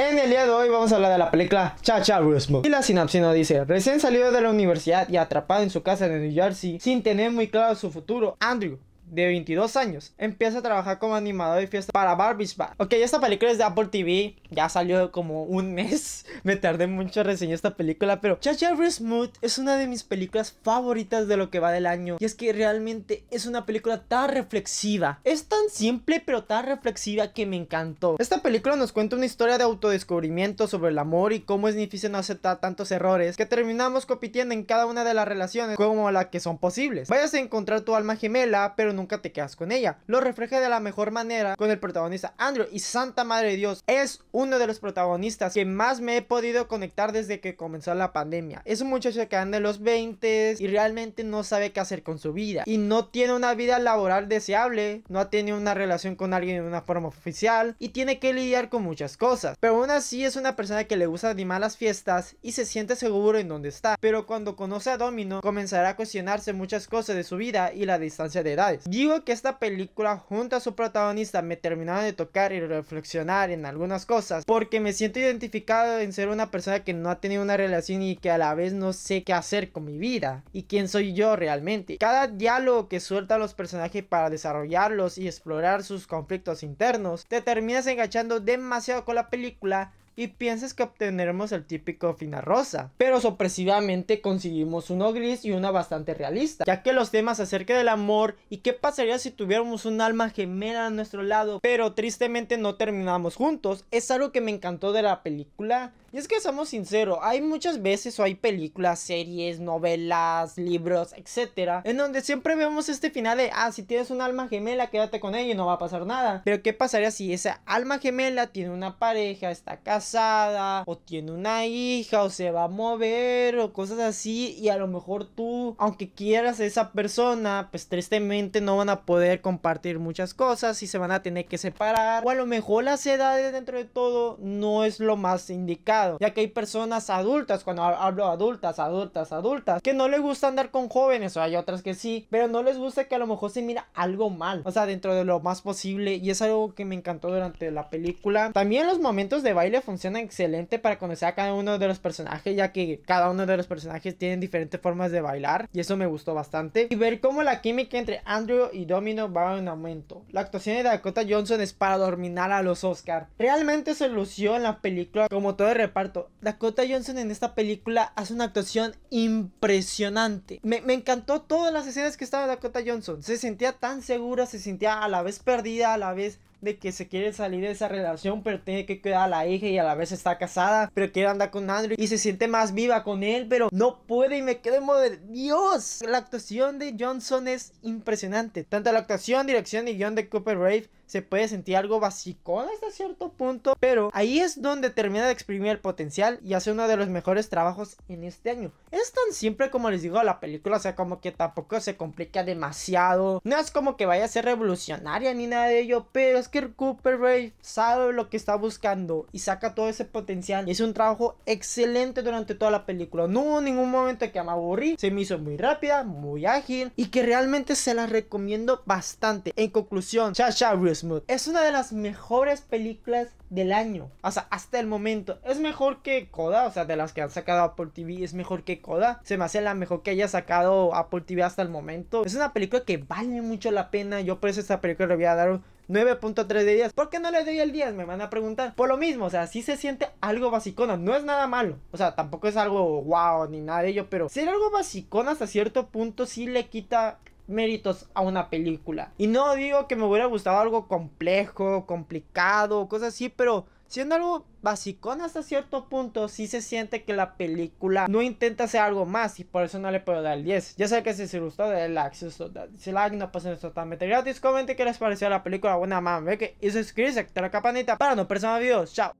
En el día de hoy vamos a hablar de la película Chacha Rusmo. Y la sinapsis nos dice, recién salido de la universidad y atrapado en su casa de New Jersey sin tener muy claro su futuro, Andrew de 22 años, empieza a trabajar como animador de fiesta para Barbie's Bar. Ok, esta película es de Apple TV, ya salió como un mes, me tardé mucho en reseñar esta película, pero Chacha Smooth es una de mis películas favoritas de lo que va del año, y es que realmente es una película tan reflexiva, es tan simple pero tan reflexiva que me encantó. Esta película nos cuenta una historia de autodescubrimiento sobre el amor y cómo es difícil no aceptar tantos errores que terminamos compitiendo en cada una de las relaciones como la que son posibles. Vayas a encontrar tu alma gemela, pero no nunca te quedas con ella. Lo refleja de la mejor manera con el protagonista Andrew. Y santa madre de Dios, es uno de los protagonistas que más me he podido conectar desde que comenzó la pandemia. Es un muchacho que anda en los 20 y realmente no sabe qué hacer con su vida. Y no tiene una vida laboral deseable, no ha tenido una relación con alguien de una forma oficial y tiene que lidiar con muchas cosas. Pero aún así es una persona que le gusta animar las fiestas y se siente seguro en donde está. Pero cuando conoce a Domino, comenzará a cuestionarse muchas cosas de su vida y la distancia de edades. Digo que esta película junto a su protagonista me terminaron de tocar y reflexionar en algunas cosas porque me siento identificado en ser una persona que no ha tenido una relación y que a la vez no sé qué hacer con mi vida y quién soy yo realmente. Cada diálogo que sueltan los personajes para desarrollarlos y explorar sus conflictos internos, te terminas enganchando demasiado con la película y piensas que obtenemos el típico fina rosa, pero sorpresivamente conseguimos uno gris y una bastante realista, ya que los temas acerca del amor y qué pasaría si tuviéramos un alma gemela a nuestro lado, pero tristemente no terminamos juntos, es algo que me encantó de la película y es que seamos sinceros, hay muchas veces o hay películas, series, novelas, libros, etcétera, en donde siempre vemos este final de, ah, si tienes un alma gemela, quédate con ella y no va a pasar nada. Pero ¿qué pasaría si esa alma gemela tiene una pareja, está casada, o tiene una hija, o se va a mover, o cosas así, y a lo mejor tú, aunque quieras a esa persona, pues tristemente no van a poder compartir muchas cosas y se van a tener que separar, o a lo mejor las edades dentro de todo no es lo más indicado ya que hay personas adultas, cuando hablo adultas, adultas, adultas, que no les gusta andar con jóvenes, o hay otras que sí, pero no les gusta que a lo mejor se mira algo mal, o sea, dentro de lo más posible, y es algo que me encantó durante la película. También los momentos de baile funcionan excelente para conocer a cada uno de los personajes, ya que cada uno de los personajes tienen diferentes formas de bailar, y eso me gustó bastante, y ver cómo la química entre Andrew y Domino va en aumento. La actuación de Dakota Johnson es para dominar a los Oscar. Realmente se lució en la película como todo de reparto. Dakota Johnson en esta película hace una actuación impresionante. Me, encantó todas las escenas que estaba Dakota Johnson. Se sentía tan segura, se sentía a la vez perdida, a la vez de que se quiere salir de esa relación, pero tiene que quedar a la hija y a la vez está casada, pero quiere andar con Andrew y se siente más viva con él, pero no puede y me quedo de Dios. La actuación de Johnson es impresionante. Tanto la actuación, dirección y guión de Cooper Rave se puede sentir algo básico hasta cierto punto, pero ahí es donde termina de exprimir el potencial y hace uno de los mejores trabajos en este año. Es tan simple como les digo la película, o sea, como que tampoco se complica demasiado. No es como que vaya a ser revolucionaria ni nada de ello, pero es Oscar que sabe lo que está buscando y saca todo ese potencial. Es un trabajo excelente durante toda la película. No hubo ningún momento que me aburrí. Se me hizo muy rápida, muy ágil y que realmente se la recomiendo bastante. En conclusión, Chacha Smooth es una de las mejores películas del año. O sea, hasta el momento. Es mejor que CODA O sea, de las que han sacado Apple TV, es mejor que CODA Se me hace la mejor que haya sacado Apple TV hasta el momento. Es una película que vale mucho la pena. Yo por eso esta película le voy a dar un 9.3 de 10. ¿Por qué no le doy el 10? Me van a preguntar. Por lo mismo, o sea, sí se siente algo basicona. No es nada malo. O sea, tampoco es algo wow ni nada de ello. Pero ser algo basicona hasta cierto punto sí le quita méritos a una película. Y no digo que me hubiera gustado algo complejo, complicado, cosas así, pero siendo algo basicón hasta cierto punto, si se siente que la película no intenta hacer algo más y por eso no le puedo dar el 10. Ya sé que si se gustó denle like, si gustó like, no pasen totalmente gratis. Comenten qué les pareció la película, buena mamá, que y suscríbete, la campanita para no perder más videos. Chao.